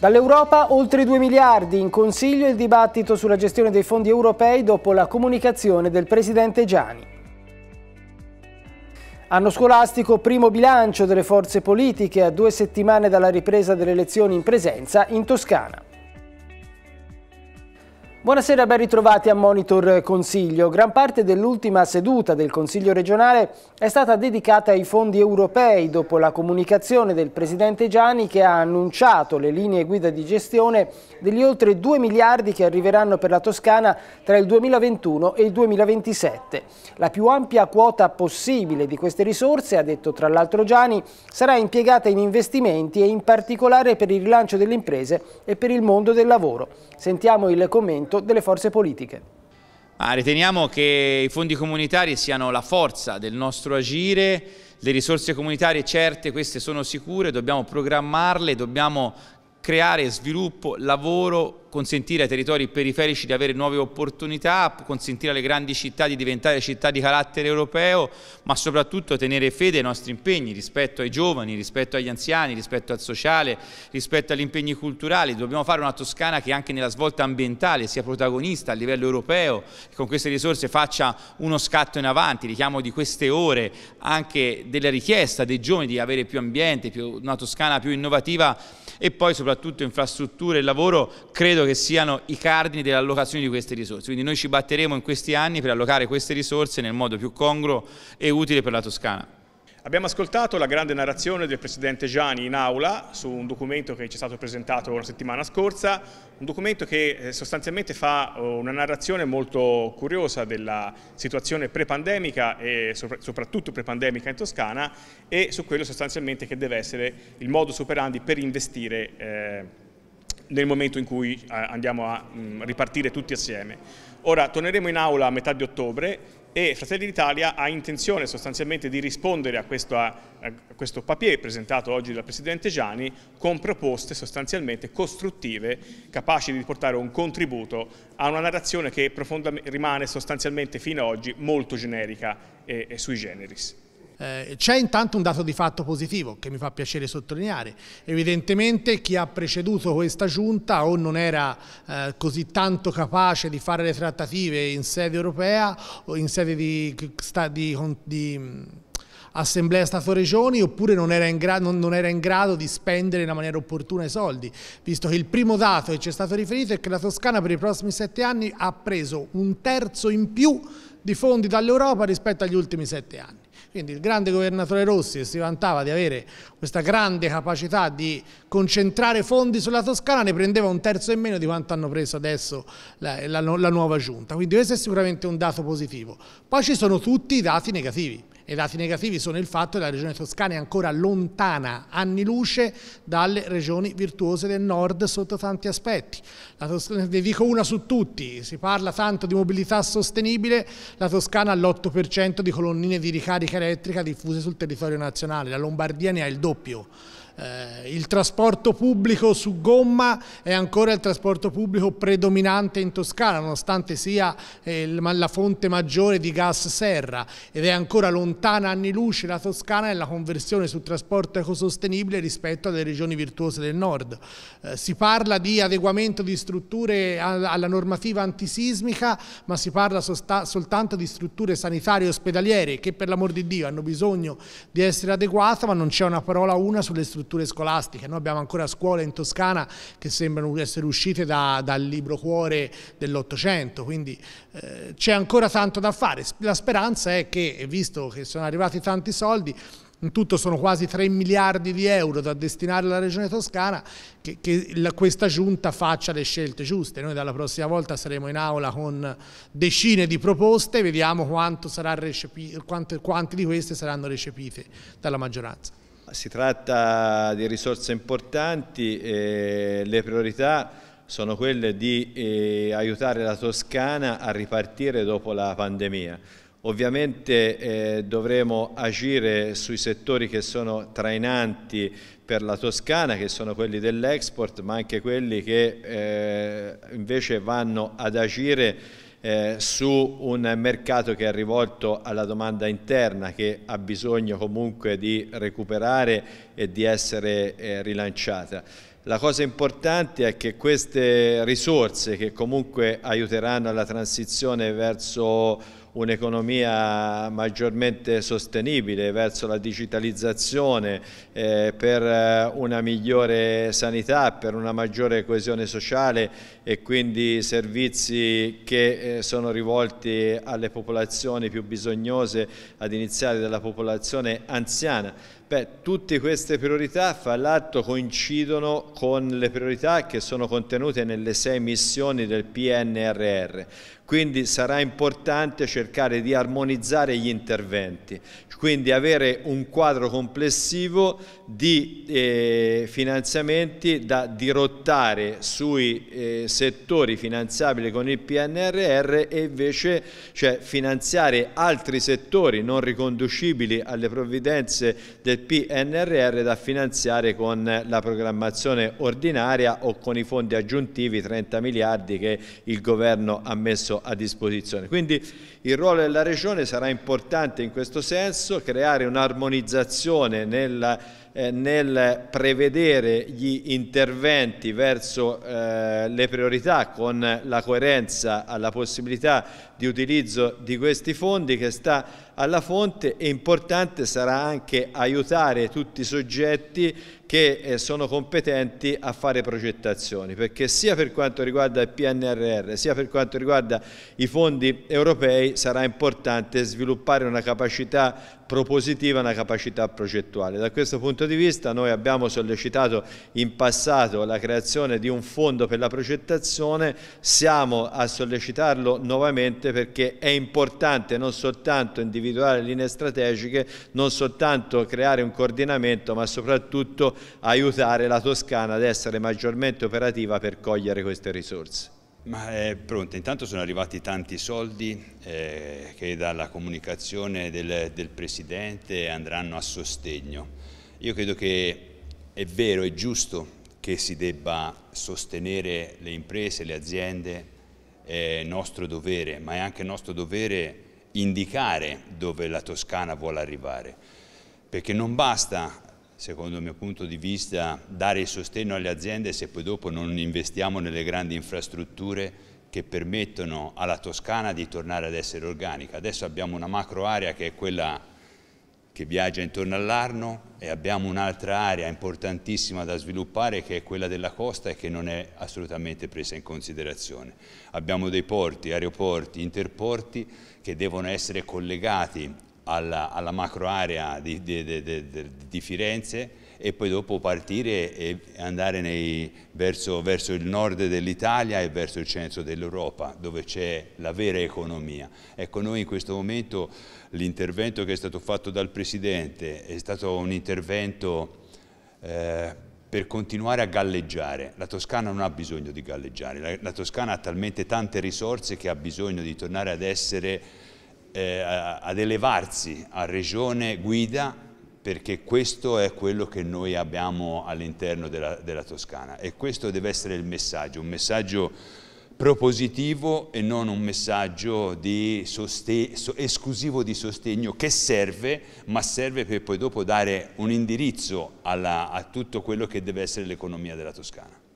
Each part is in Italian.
Dall'Europa oltre 2 miliardi, in Consiglio il dibattito sulla gestione dei fondi europei dopo la comunicazione del Presidente Gianni. Anno scolastico, primo bilancio delle forze politiche a due settimane dalla ripresa delle elezioni in presenza in Toscana. Buonasera, ben ritrovati a Monitor Consiglio. Gran parte dell'ultima seduta del Consiglio regionale è stata dedicata ai fondi europei dopo la comunicazione del Presidente Gianni che ha annunciato le linee guida di gestione degli oltre 2 miliardi che arriveranno per la Toscana tra il 2021 e il 2027. La più ampia quota possibile di queste risorse, ha detto tra l'altro Gianni, sarà impiegata in investimenti e in particolare per il rilancio delle imprese e per il mondo del lavoro. Sentiamo il commento appunto delle forze politiche. Ah, riteniamo che i fondi comunitari siano la forza del nostro agire, le risorse comunitarie certe, queste sono sicure, dobbiamo programmarle, dobbiamo creare sviluppo, lavoro, consentire ai territori periferici di avere nuove opportunità, consentire alle grandi città di diventare città di carattere europeo, ma soprattutto tenere fede ai nostri impegni rispetto ai giovani, rispetto agli anziani, rispetto al sociale, rispetto agli impegni culturali. Dobbiamo fare una Toscana che anche nella svolta ambientale sia protagonista a livello europeo, che con queste risorse faccia uno scatto in avanti, richiamo di queste ore anche della richiesta dei giovani di avere più ambiente, più, una Toscana più innovativa e poi soprattutto infrastrutture e lavoro, credo credo che siano i cardini dell'allocazione di queste risorse. Quindi noi ci batteremo in questi anni per allocare queste risorse nel modo più congruo e utile per la Toscana. Abbiamo ascoltato la grande narrazione del Presidente Gianni in aula su un documento che ci è stato presentato la settimana scorsa, un documento che eh, sostanzialmente fa eh, una narrazione molto curiosa della situazione pre-pandemica e soprattutto pre-pandemica in Toscana e su quello sostanzialmente che deve essere il modus operandi per investire eh, nel momento in cui eh, andiamo a mm, ripartire tutti assieme. Ora torneremo in aula a metà di ottobre e Fratelli d'Italia ha intenzione sostanzialmente di rispondere a questo, a questo, papier presentato oggi dal Presidente Gianni con proposte sostanzialmente costruttive capaci di portare un contributo a una narrazione che rimane sostanzialmente fino ad oggi molto generica e, e sui generis. Eh, c'è intanto un dato di fatto positivo che mi fa piacere sottolineare. Evidentemente chi ha preceduto questa giunta o non era eh, così tanto capace di fare le trattative in sede europea o in sede di, di, di mm, assemblea Stato-Regioni oppure non era, non, non era, in grado di spendere in maniera opportuna i soldi, visto che il primo dato che ci è stato riferito è che la Toscana per i prossimi sette anni ha preso un terzo in più di fondi dall'Europa rispetto agli ultimi sette anni. Quindi il grande governatore Rossi che si vantava di avere questa grande capacità di concentrare fondi sulla Toscana ne prendeva un terzo in meno di quanto hanno preso adesso la, la, la nuova giunta. Quindi questo è sicuramente un dato positivo. Poi ci sono tutti i dati negativi. I dati negativi sono il fatto che la regione toscana è ancora lontana, anni luce, dalle regioni virtuose del nord sotto tanti aspetti. Toscana, ne dico una su tutti, si parla tanto di mobilità sostenibile, la Toscana ha l'8% di colonnine di ricarica elettrica diffuse sul territorio nazionale, la Lombardia ne ha il doppio. Eh, il trasporto pubblico su gomma è ancora il trasporto pubblico predominante in Toscana, nonostante sia eh, la fonte maggiore di gas serra ed è ancora lontana anni luce la Toscana nella conversione sul trasporto ecosostenibile rispetto alle regioni virtuose del nord. Eh, si parla di adeguamento di strutture alla normativa antisismica, ma si parla soltanto di strutture sanitarie e ospedaliere che per l'amor di Dio hanno bisogno di essere adeguate, ma non c'è una parola una sulle strutture strutture scolastiche. Noi abbiamo ancora scuole in Toscana che sembrano essere uscite da, dal libro cuore dell'Ottocento, quindi eh, c'è ancora tanto da fare. La speranza è che, visto che sono arrivati tanti soldi, in tutto sono quasi 3 miliardi di euro da destinare alla regione toscana, che, che la, questa giunta faccia le scelte giuste. Noi dalla prossima volta saremo in aula con decine di proposte, vediamo quanto quante, quante di queste saranno recepite dalla maggioranza. Si tratta di risorse importanti, eh, le priorità sono quelle di eh, aiutare la Toscana a ripartire dopo la pandemia. Ovviamente eh, dovremo agire sui settori che sono trainanti per la Toscana, che sono quelli dell'export, ma anche quelli che eh, invece vanno ad agire eh, su un mercato che è rivolto alla domanda interna che ha bisogno comunque di recuperare e di essere eh, rilanciata. La cosa importante è che queste risorse che comunque aiuteranno alla transizione verso un'economia maggiormente sostenibile verso la digitalizzazione, eh, per eh, una migliore sanità, per una maggiore coesione sociale e quindi servizi che eh, sono rivolti alle popolazioni più bisognose, ad iniziare dalla popolazione anziana. Beh, tutte queste priorità fra l'altro coincidono con le priorità che sono contenute nelle sei missioni del PNRR. Quindi sarà importante cercare di armonizzare gli interventi, quindi avere un quadro complessivo di eh, finanziamenti da dirottare sui eh, settori finanziabili con il PNRR e invece cioè, finanziare altri settori non riconducibili alle provvidenze del PNRR da finanziare con la programmazione ordinaria o con i fondi aggiuntivi 30 miliardi che il governo ha messo a disposizione. Quindi il ruolo della Regione sarà importante in questo senso, creare un'armonizzazione nel, eh, nel, prevedere gli interventi verso eh, le priorità con la coerenza alla possibilità di utilizzo di questi fondi che sta alla fonte e importante sarà anche aiutare tutti i soggetti che eh, sono competenti a fare progettazioni, perché sia per quanto riguarda il PNRR sia per quanto riguarda i fondi europei sarà importante sviluppare una capacità propositiva, una capacità progettuale. Da questo punto di vista noi abbiamo sollecitato in passato la creazione di un fondo per la progettazione, siamo a sollecitarlo nuovamente perché è importante non soltanto individuare individuare linee strategiche, non soltanto creare un coordinamento ma soprattutto aiutare la Toscana ad essere maggiormente operativa per cogliere queste risorse. Ma è eh, pronto, intanto sono arrivati tanti soldi eh, che dalla comunicazione del, del Presidente andranno a sostegno. Io credo che è vero, è giusto che si debba sostenere le imprese, le aziende, è nostro dovere, ma è anche nostro dovere indicare dove la Toscana vuole arrivare, perché non basta, secondo il mio punto di vista, dare il sostegno alle aziende se poi dopo non investiamo nelle grandi infrastrutture che permettono alla Toscana di tornare ad essere organica. Adesso abbiamo una macro area che è quella che viaggia intorno all'Arno e abbiamo un'altra area importantissima da sviluppare che è quella della costa e che non è assolutamente presa in considerazione. Abbiamo dei porti, aeroporti, interporti che devono essere collegati alla, alla macro area di, di, di, di Firenze e poi dopo partire e andare nei, verso, verso, il nord dell'Italia e verso il centro dell'Europa dove c'è la vera economia. Ecco noi in questo momento l'intervento che è stato fatto dal Presidente è stato un intervento eh, per continuare a galleggiare. La Toscana non ha bisogno di galleggiare, la, la, Toscana ha talmente tante risorse che ha bisogno di tornare ad essere, eh, ad elevarsi a regione guida perché questo è quello che noi abbiamo all'interno della, della Toscana e questo deve essere il messaggio, un messaggio propositivo e non un messaggio di esclusivo di sostegno che serve, ma serve per poi dopo dare un indirizzo alla, a tutto quello che deve essere l'economia della Toscana.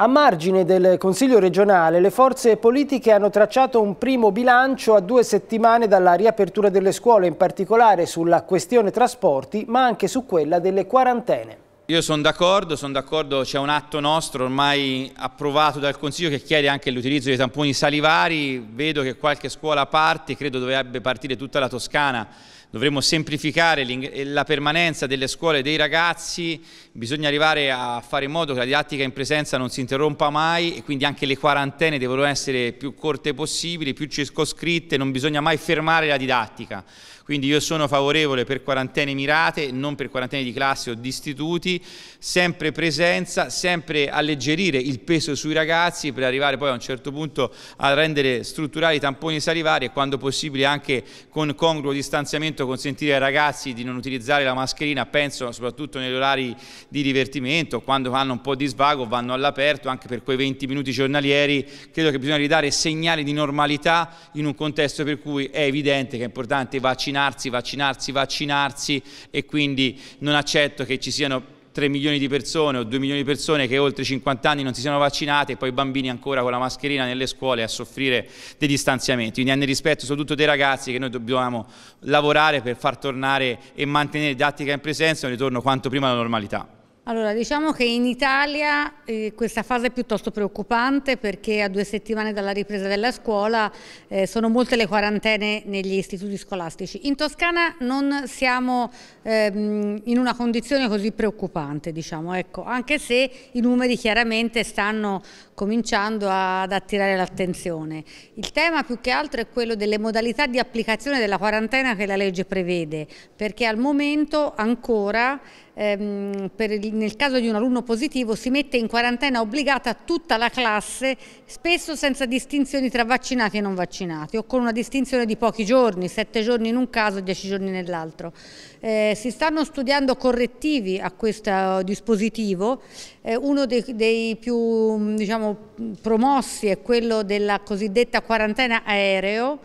A margine del Consiglio regionale, le forze politiche hanno tracciato un primo bilancio a due settimane dalla riapertura delle scuole, in particolare sulla questione trasporti, ma anche su quella delle quarantene. Io sono d'accordo, sono d'accordo, c'è un atto nostro ormai approvato dal Consiglio che chiede anche l'utilizzo dei tamponi salivari, vedo che qualche scuola parte, credo dovrebbe partire tutta la Toscana dovremmo semplificare la permanenza delle scuole dei ragazzi, bisogna arrivare a fare in modo che la didattica in presenza non si interrompa mai e quindi anche le quarantene devono essere più corte possibili, più circoscritte, non bisogna mai fermare la didattica. Quindi io sono favorevole per quarantene mirate, non per quarantene di classe o di istituti, sempre presenza, sempre alleggerire il peso sui ragazzi per arrivare poi a un certo punto a rendere strutturali i tamponi salivari e quando possibile anche con congruo distanziamento consentire ai ragazzi di non utilizzare la mascherina, penso soprattutto negli orari di divertimento, quando hanno un po' di svago, vanno all'aperto, anche per quei 20 minuti giornalieri, credo che bisogna ridare segnali di normalità in un contesto per cui è evidente che è importante vaccinare vaccinarsi, vaccinarsi, vaccinarsi e quindi non accetto che ci siano 3 milioni di persone o 2 milioni di persone che oltre 50 anni non si siano vaccinate e poi i bambini ancora con la mascherina nelle scuole a soffrire dei distanziamenti. Quindi è nel rispetto soprattutto dei ragazzi che noi dobbiamo lavorare per far tornare e mantenere didattica in presenza e un ritorno quanto prima alla normalità. Allora, diciamo che in Italia eh, questa fase è piuttosto preoccupante perché a due settimane dalla ripresa della scuola eh, sono molte le quarantene negli istituti scolastici. In Toscana non siamo ehm, in una condizione così preoccupante, diciamo, ecco, anche se i numeri chiaramente stanno cominciando ad attirare l'attenzione. Il tema più che altro è quello delle modalità di applicazione della quarantena che la legge prevede, perché al momento ancora ehm, per, nel caso di un alunno positivo si mette in quarantena obbligata tutta la classe, spesso senza distinzioni tra vaccinati e non vaccinati o con una distinzione di pochi giorni, sette giorni in un caso, dieci giorni nell'altro. Eh, si stanno studiando correttivi a questo dispositivo, eh, uno dei, dei più mm, diciamo, promossi è quello della cosiddetta quarantena aereo,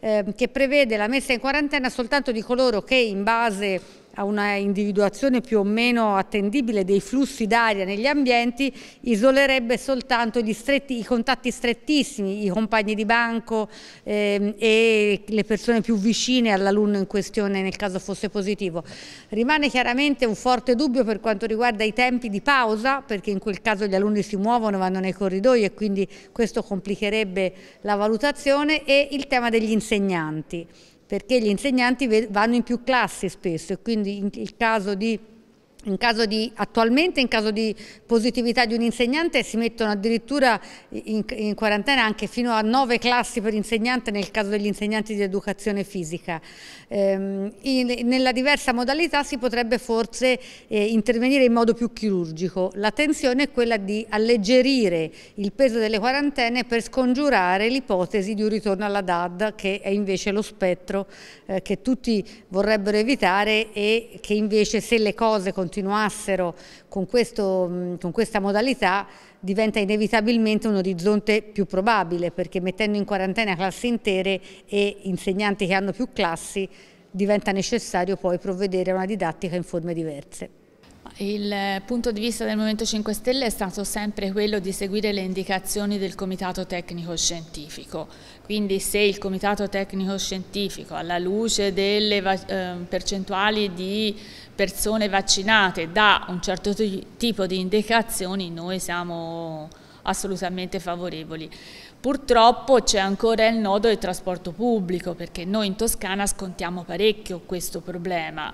ehm, che prevede la messa in quarantena soltanto di coloro che in base a una individuazione più o meno attendibile dei flussi d'aria negli ambienti isolerebbe soltanto stretti, i contatti strettissimi, i compagni di banco ehm, e le persone più vicine all'alunno in questione nel caso fosse positivo. Rimane chiaramente un forte dubbio per quanto riguarda i tempi di pausa perché in quel caso gli alunni si muovono, vanno nei corridoi e quindi questo complicherebbe la valutazione e il tema degli insegnanti perché gli insegnanti vanno in più classi spesso e quindi il caso di in di, attualmente in caso di positività di un insegnante si mettono addirittura in, in, quarantena anche fino a nove classi per insegnante nel caso degli insegnanti di educazione fisica. Ehm, in, nella diversa modalità si potrebbe forse eh, intervenire in modo più chirurgico. La tensione è quella di alleggerire il peso delle quarantene per scongiurare l'ipotesi di un ritorno alla DAD che è invece lo spettro eh, che tutti vorrebbero evitare e che invece se le cose continuano continuassero con, questo, con questa modalità diventa inevitabilmente un orizzonte più probabile perché mettendo in quarantena classi intere e insegnanti che hanno più classi diventa necessario poi provvedere a una didattica in forme diverse il punto di vista del Movimento 5 Stelle è stato sempre quello di seguire le indicazioni del Comitato Tecnico Scientifico, quindi se il Comitato Tecnico Scientifico alla luce delle ehm, percentuali di persone vaccinate dà un certo tipo di indicazioni noi siamo assolutamente favorevoli. Purtroppo c'è ancora il nodo del trasporto pubblico perché noi in Toscana scontiamo parecchio questo problema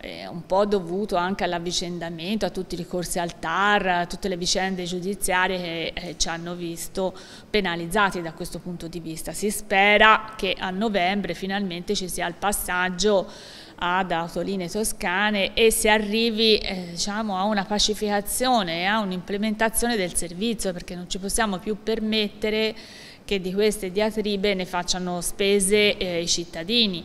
eh, un po' dovuto anche all'avvicendamento, a tutti i ricorsi al TAR, a tutte le vicende giudiziarie che eh, ci hanno visto penalizzati da questo punto di vista. Si spera che a novembre finalmente ci sia il passaggio ad autoline toscane e si arrivi eh, diciamo, a una pacificazione e a un'implementazione del servizio perché non ci possiamo più permettere che di queste diatribe ne facciano spese eh, i cittadini.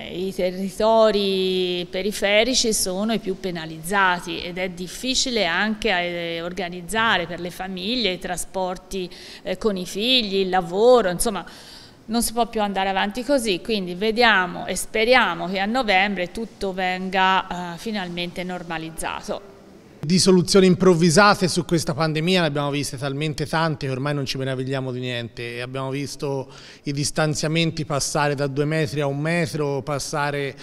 Eh, i territori periferici sono i più penalizzati ed è difficile anche eh, organizzare per le famiglie i trasporti eh, con i figli, il lavoro, insomma non si può più andare avanti così, quindi vediamo e speriamo che a novembre tutto venga finalmente normalizzato. Di soluzioni improvvisate su questa pandemia ne abbiamo viste talmente tante che ormai non ci meravigliamo di niente. Abbiamo visto i distanziamenti passare da due metri a un metro, passare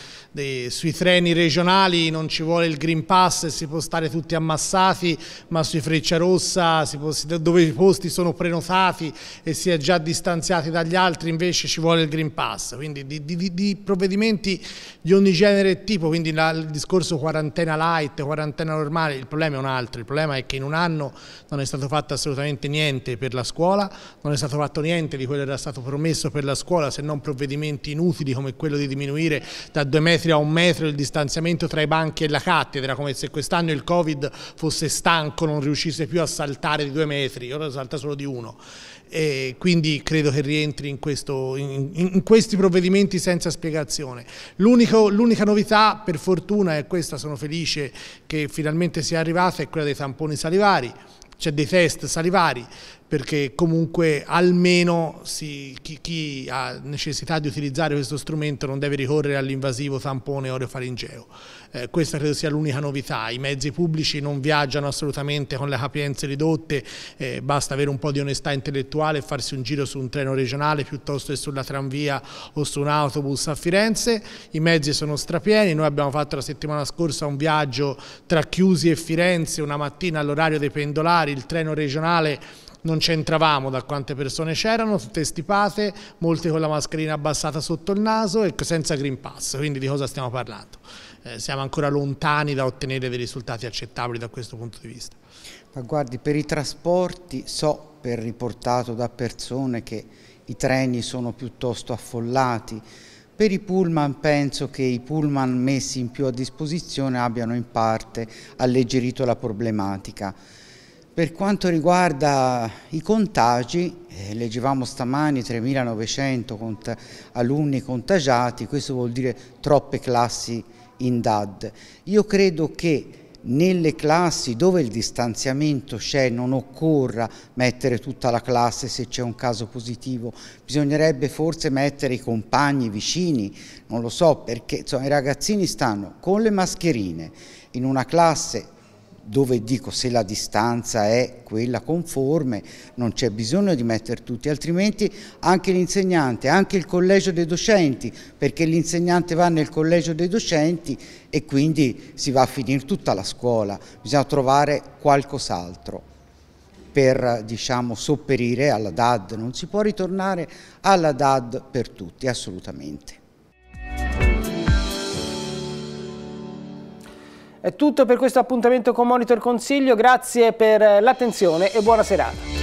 sui treni regionali, non ci vuole il Green Pass, si può stare tutti ammassati, ma sui Freccia dove i posti sono prenotati e si è già distanziati dagli altri, invece ci vuole il Green Pass. Quindi di, di, di provvedimenti di ogni genere e tipo, quindi la, il discorso quarantena light, quarantena normale, il problema è un altro, il problema è che in un anno non è stato fatto assolutamente niente per la scuola, non è stato fatto niente di quello che era stato promesso per la scuola se non provvedimenti inutili come quello di diminuire da due metri a un metro il distanziamento tra i banchi e la cattedra, come se quest'anno il Covid fosse stanco, non riuscisse più a saltare di due metri, ora salta solo di uno e quindi credo che rientri in, questo, in, in questi provvedimenti senza spiegazione. L'unica novità, per fortuna, e questa sono felice che finalmente sia arrivata, è quella dei tamponi salivari, cioè dei test salivari, perché comunque almeno si, chi, chi, ha necessità di utilizzare questo strumento non deve ricorrere all'invasivo tampone oreofaringeo. Eh, questa credo sia l'unica novità, i mezzi pubblici non viaggiano assolutamente con le capienze ridotte, eh, basta avere un po' di onestà intellettuale e farsi un giro su un treno regionale piuttosto che sulla tranvia o su un autobus a Firenze, i mezzi sono strapieni, noi abbiamo fatto la settimana scorsa un viaggio tra Chiusi e Firenze, una mattina all'orario dei pendolari, il treno regionale non c'entravamo da quante persone c'erano, tutte stipate, molte con la mascherina abbassata sotto il naso e senza Green Pass, quindi di cosa stiamo parlando? Eh, siamo ancora lontani da ottenere dei risultati accettabili da questo punto di vista. Ma guardi, per i trasporti so per riportato da persone che i treni sono piuttosto affollati, per i pullman penso che i pullman messi in più a disposizione abbiano in parte alleggerito la problematica. Per quanto riguarda i contagi, eh, leggevamo stamani 3.900 cont alunni contagiati, questo vuol dire troppe classi in DAD. Io credo che nelle classi dove il distanziamento c'è non occorra mettere tutta la classe se c'è un caso positivo, bisognerebbe forse mettere i compagni vicini, non lo so perché insomma, i ragazzini stanno con le mascherine in una classe dove dico se la distanza è quella conforme non c'è bisogno di mettere tutti, altrimenti anche l'insegnante, anche il collegio dei docenti, perché l'insegnante va nel collegio dei docenti e quindi si va a finire tutta la scuola, bisogna trovare qualcos'altro per diciamo, sopperire alla DAD, non si può ritornare alla DAD per tutti, assolutamente. È tutto per questo appuntamento con Monitor Consiglio, grazie per eh, l'attenzione e buona serata.